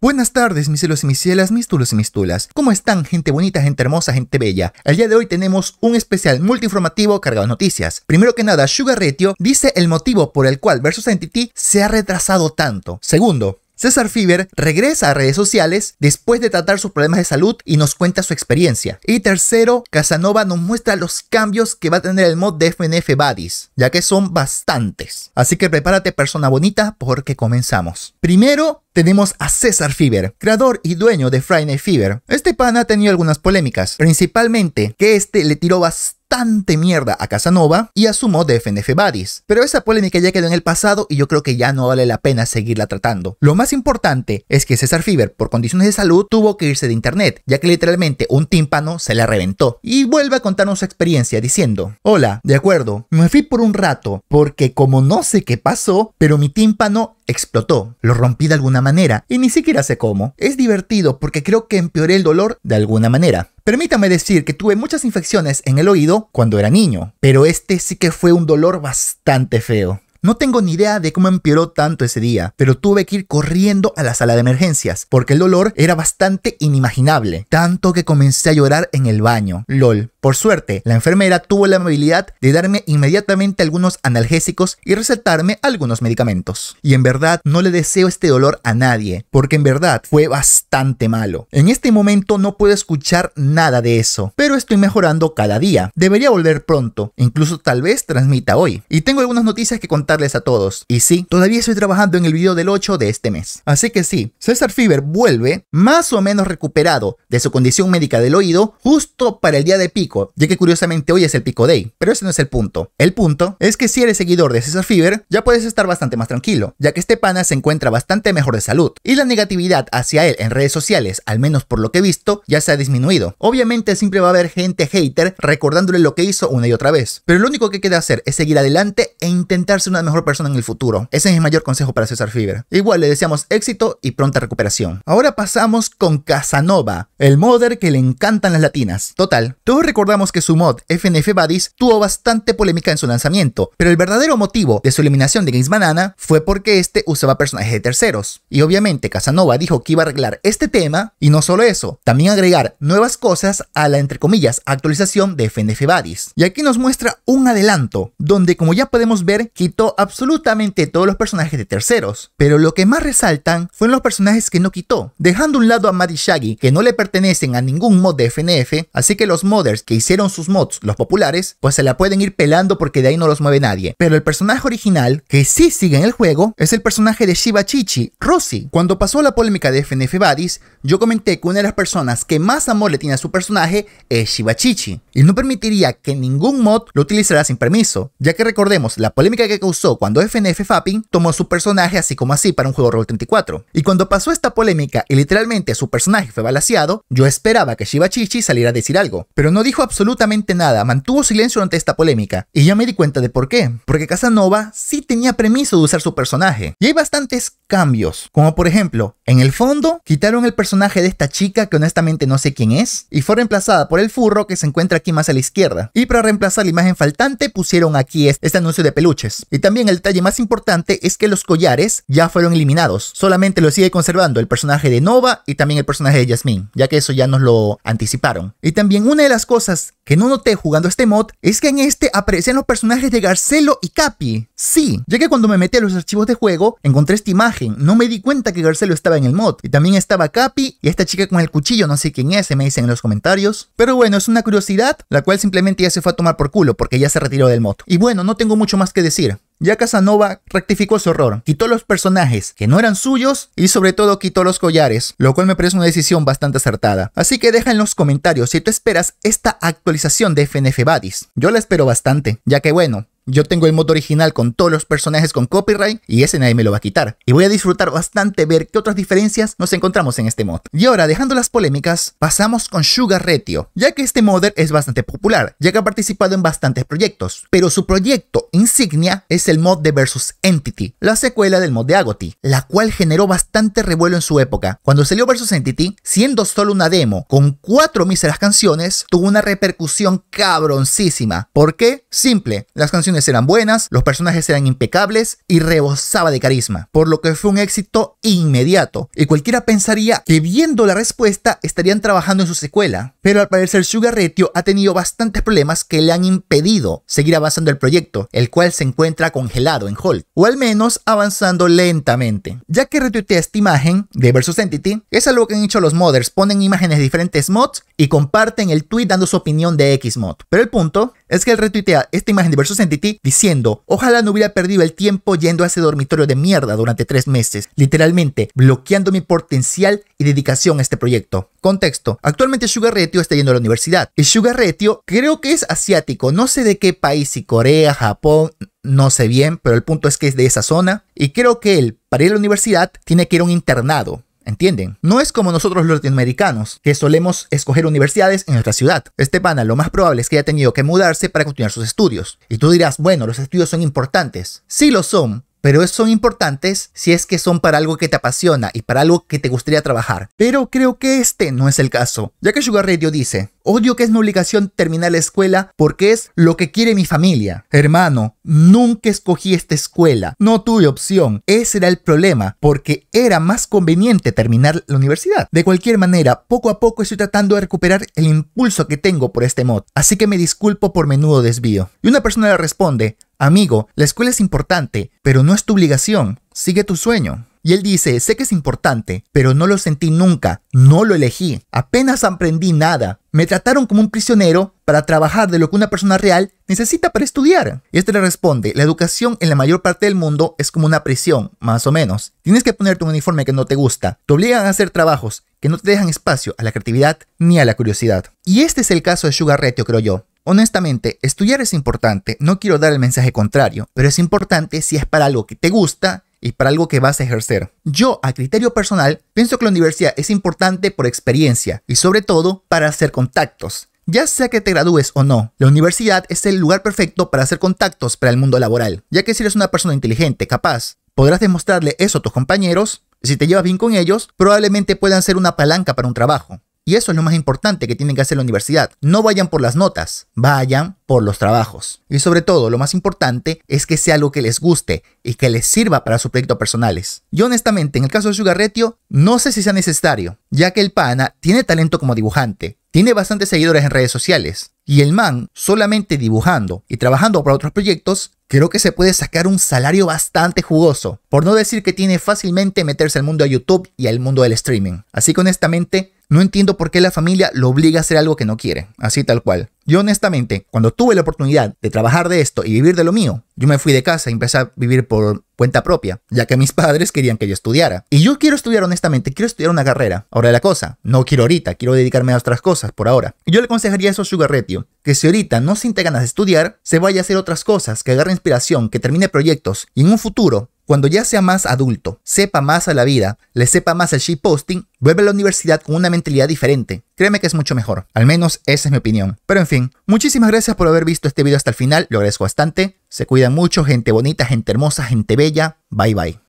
Buenas tardes, mis celos y mis cielas, mis tulos y mis tulas. ¿Cómo están, gente bonita, gente hermosa, gente bella? El día de hoy tenemos un especial multiinformativo cargado de noticias. Primero que nada, Sugar Retio dice el motivo por el cual Versus Entity se ha retrasado tanto. Segundo, César Fiber regresa a redes sociales después de tratar sus problemas de salud y nos cuenta su experiencia. Y tercero, Casanova nos muestra los cambios que va a tener el mod de FNF Buddies, ya que son bastantes. Así que prepárate persona bonita porque comenzamos. Primero, tenemos a César Fever, creador y dueño de Friday Fever. Este pan ha tenido algunas polémicas, principalmente que este le tiró bastante mierda a Casanova y a de FNF Buddies. Pero esa polémica ya quedó en el pasado y yo creo que ya no vale la pena seguirla tratando. Lo más importante es que César Fever, por condiciones de salud, tuvo que irse de internet, ya que literalmente un tímpano se le reventó. Y vuelve a contarnos su experiencia diciendo, hola, de acuerdo, me fui por un rato, porque como no sé qué pasó, pero mi tímpano explotó, lo rompí de alguna manera, y ni siquiera sé cómo. Es divertido porque creo que empeoré el dolor de alguna manera. Permítame decir que tuve muchas infecciones en el oído cuando era niño, pero este sí que fue un dolor bastante feo. No tengo ni idea de cómo empeoró tanto ese día, pero tuve que ir corriendo a la sala de emergencias, porque el dolor era bastante inimaginable, tanto que comencé a llorar en el baño. LOL. Por suerte, la enfermera tuvo la amabilidad de darme inmediatamente algunos analgésicos y recetarme algunos medicamentos. Y en verdad no le deseo este dolor a nadie, porque en verdad fue bastante malo. En este momento no puedo escuchar nada de eso, pero estoy mejorando cada día. Debería volver pronto, incluso tal vez transmita hoy. Y tengo algunas noticias que contar a todos. Y sí, todavía estoy trabajando en el video del 8 de este mes. Así que sí, César Fever vuelve más o menos recuperado de su condición médica del oído justo para el día de pico, ya que curiosamente hoy es el pico day, pero ese no es el punto. El punto es que si eres seguidor de César Fever, ya puedes estar bastante más tranquilo, ya que este pana se encuentra bastante mejor de salud y la negatividad hacia él en redes sociales, al menos por lo que he visto, ya se ha disminuido. Obviamente siempre va a haber gente hater recordándole lo que hizo una y otra vez, pero lo único que queda hacer es seguir adelante e intentarse una mejor persona en el futuro. Ese es mi mayor consejo para César Fiber Igual le deseamos éxito y pronta recuperación. Ahora pasamos con Casanova, el modder que le encantan las latinas. Total, todos recordamos que su mod FNF Badis tuvo bastante polémica en su lanzamiento, pero el verdadero motivo de su eliminación de Games Banana fue porque este usaba personajes de terceros. Y obviamente Casanova dijo que iba a arreglar este tema y no solo eso, también agregar nuevas cosas a la entre comillas actualización de FNF Badis. Y aquí nos muestra un adelanto, donde como ya podemos ver, quitó absolutamente todos los personajes de terceros, pero lo que más resaltan fueron los personajes que no quitó, dejando un lado a Mad Shaggy que no le pertenecen a ningún mod de FNF, así que los modders que hicieron sus mods, los populares, pues se la pueden ir pelando porque de ahí no los mueve nadie. Pero el personaje original, que sí sigue en el juego, es el personaje de Shiba Chichi, Rosy. Cuando pasó la polémica de FNF Badis, yo comenté que una de las personas que más amor le tiene a su personaje es Shiba Chichi, y no permitiría que ningún mod lo utilizara sin permiso, ya que recordemos la polémica que causó cuando FNF Fapping tomó su personaje así como así para un juego Roll 34. Y cuando pasó esta polémica y literalmente su personaje fue balaseado, yo esperaba que Chichi saliera a decir algo, pero no dijo absolutamente nada, mantuvo silencio ante esta polémica. Y ya me di cuenta de por qué, porque Casanova sí tenía permiso de usar su personaje. Y hay bastantes cambios, como por ejemplo, en el fondo quitaron el personaje de esta chica que honestamente no sé quién es, y fue reemplazada por el furro que se encuentra aquí más a la izquierda. Y para reemplazar la imagen faltante pusieron aquí este anuncio de peluches. Y también el detalle más importante es que los collares ya fueron eliminados. Solamente lo sigue conservando el personaje de Nova y también el personaje de Yasmin, ya que eso ya nos lo anticiparon. Y también una de las cosas que no noté jugando este mod es que en este aparecen los personajes de Garcelo y Capi. Sí, ya que cuando me metí a los archivos de juego encontré esta imagen, no me di cuenta que Garcelo estaba en el mod y también estaba Capi y esta chica con el cuchillo, no sé quién es, se me dicen en los comentarios. Pero bueno, es una curiosidad, la cual simplemente ya se fue a tomar por culo porque ya se retiró del mod. Y bueno, no tengo mucho más que decir. Ya Casanova rectificó su error, quitó los personajes que no eran suyos y sobre todo quitó los collares, lo cual me parece una decisión bastante acertada. Así que deja en los comentarios si tú esperas esta actualización de FNF Badis. Yo la espero bastante, ya que bueno, yo tengo el mod original con todos los personajes con copyright y ese nadie me lo va a quitar. Y voy a disfrutar bastante ver qué otras diferencias nos encontramos en este mod. Y ahora, dejando las polémicas, pasamos con Sugar Retio, ya que este modder es bastante popular, ya que ha participado en bastantes proyectos. Pero su proyecto insignia es el mod de Versus Entity, la secuela del mod de Agoti, la cual generó bastante revuelo en su época. Cuando salió Versus Entity, siendo solo una demo con cuatro míseras canciones, tuvo una repercusión cabroncísima. ¿Por qué? Simple, las canciones eran buenas, los personajes eran impecables y rebosaba de carisma, por lo que fue un éxito inmediato. Y cualquiera pensaría que viendo la respuesta estarían trabajando en su secuela, pero al parecer Sugarretio ha tenido bastantes problemas que le han impedido seguir avanzando el proyecto, el cual se encuentra congelado en Hulk, o al menos avanzando lentamente. Ya que retuitea esta imagen de Versus Entity, es algo que han hecho los modders, ponen imágenes de diferentes mods y comparten el tweet dando su opinión de Xmod. Pero el punto es que él retuitea esta imagen de Versus Entity diciendo, ojalá no hubiera perdido el tiempo yendo a ese dormitorio de mierda durante tres meses, literalmente bloqueando mi potencial y dedicación a este proyecto. Contexto, actualmente Sugar Retio está yendo a la universidad y Sugar Retio creo que es asiático, no sé de qué país, si Corea, Japón, no sé bien, pero el punto es que es de esa zona y creo que él, para ir a la universidad, tiene que ir a un internado ¿Entienden? No es como nosotros los latinoamericanos, que solemos escoger universidades en nuestra ciudad. Este pana lo más probable es que haya tenido que mudarse para continuar sus estudios. Y tú dirás, bueno, los estudios son importantes. Sí lo son, pero son importantes si es que son para algo que te apasiona y para algo que te gustaría trabajar. Pero creo que este no es el caso, ya que Sugar Radio dice, odio que es mi obligación terminar la escuela porque es lo que quiere mi familia. Hermano, nunca escogí esta escuela, no tuve opción, ese era el problema, porque era más conveniente terminar la universidad. De cualquier manera, poco a poco estoy tratando de recuperar el impulso que tengo por este mod, así que me disculpo por menudo desvío. Y una persona le responde, Amigo, la escuela es importante, pero no es tu obligación. Sigue tu sueño. Y él dice, sé que es importante, pero no lo sentí nunca, no lo elegí, apenas aprendí nada. Me trataron como un prisionero para trabajar de lo que una persona real necesita para estudiar. Y este le responde, la educación en la mayor parte del mundo es como una prisión, más o menos. Tienes que ponerte un uniforme que no te gusta, te obligan a hacer trabajos que no te dejan espacio a la creatividad ni a la curiosidad. Y este es el caso de Sugar Retio, creo yo. Honestamente, estudiar es importante, no quiero dar el mensaje contrario, pero es importante si es para algo que te gusta y para algo que vas a ejercer. Yo, a criterio personal, pienso que la universidad es importante por experiencia y sobre todo para hacer contactos. Ya sea que te gradúes o no, la universidad es el lugar perfecto para hacer contactos para el mundo laboral, ya que si eres una persona inteligente, capaz, podrás demostrarle eso a tus compañeros, si te llevas bien con ellos, probablemente puedan ser una palanca para un trabajo. Y eso es lo más importante que tienen que hacer la universidad. No vayan por las notas, vayan por los trabajos. Y sobre todo, lo más importante es que sea algo que les guste y que les sirva para sus proyectos personales. Yo honestamente, en el caso de Sugarretio, no sé si sea necesario, ya que el pana tiene talento como dibujante, tiene bastantes seguidores en redes sociales, y el man solamente dibujando y trabajando para otros proyectos, creo que se puede sacar un salario bastante jugoso, por no decir que tiene fácilmente meterse al mundo de YouTube y al mundo del streaming. Así que honestamente, no entiendo por qué la familia lo obliga a hacer algo que no quiere, así tal cual. Yo honestamente, cuando tuve la oportunidad de trabajar de esto y vivir de lo mío, yo me fui de casa y empecé a vivir por cuenta propia, ya que mis padres querían que yo estudiara. Y yo quiero estudiar honestamente, quiero estudiar una carrera. Ahora la cosa, no quiero ahorita, quiero dedicarme a otras cosas por ahora. Y yo le aconsejaría eso a Sugar que si ahorita no siente ganas de estudiar, se vaya a hacer otras cosas, que agarre inspiración, que termine proyectos y en un futuro cuando ya sea más adulto, sepa más a la vida, le sepa más al posting, vuelve a la universidad con una mentalidad diferente. Créeme que es mucho mejor, al menos esa es mi opinión. Pero en fin, muchísimas gracias por haber visto este video hasta el final, lo agradezco bastante. Se cuidan mucho, gente bonita, gente hermosa, gente bella. Bye bye.